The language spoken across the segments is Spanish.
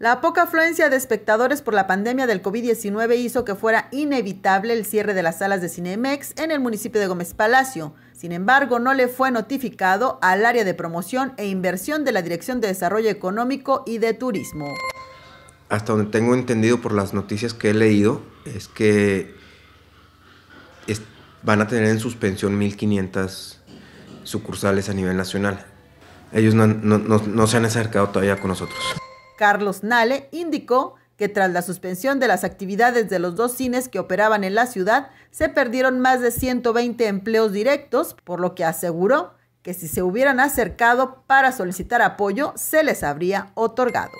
La poca afluencia de espectadores por la pandemia del COVID-19 hizo que fuera inevitable el cierre de las salas de Cinemex en el municipio de Gómez Palacio. Sin embargo, no le fue notificado al área de promoción e inversión de la Dirección de Desarrollo Económico y de Turismo. Hasta donde tengo entendido por las noticias que he leído, es que van a tener en suspensión 1.500 sucursales a nivel nacional. Ellos no se han acercado todavía con nosotros. Carlos Nale, indicó que tras la suspensión de las actividades de los dos cines que operaban en la ciudad, se perdieron más de 120 empleos directos, por lo que aseguró que si se hubieran acercado para solicitar apoyo, se les habría otorgado.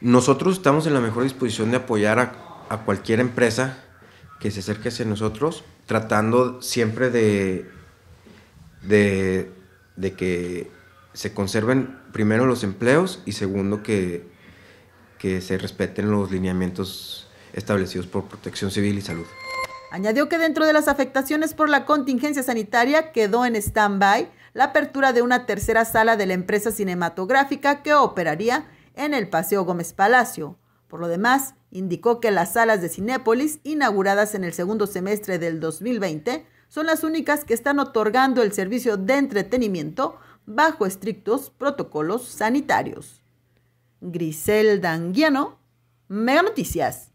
Nosotros estamos en la mejor disposición de apoyar a, cualquier empresa que se acerque a nosotros, tratando siempre de, de que se conserven primero los empleos y segundo que, que se respeten los lineamientos establecidos por Protección Civil y Salud. Añadió que dentro de las afectaciones por la contingencia sanitaria quedó en stand-by la apertura de una tercera sala de la empresa cinematográfica que operaría en el Paseo Gómez Palacio. Por lo demás, indicó que las salas de Cinépolis, inauguradas en el segundo semestre del 2020, son las únicas que están otorgando el servicio de entretenimiento bajo estrictos protocolos sanitarios. Grisel Anguiano, Mega Noticias.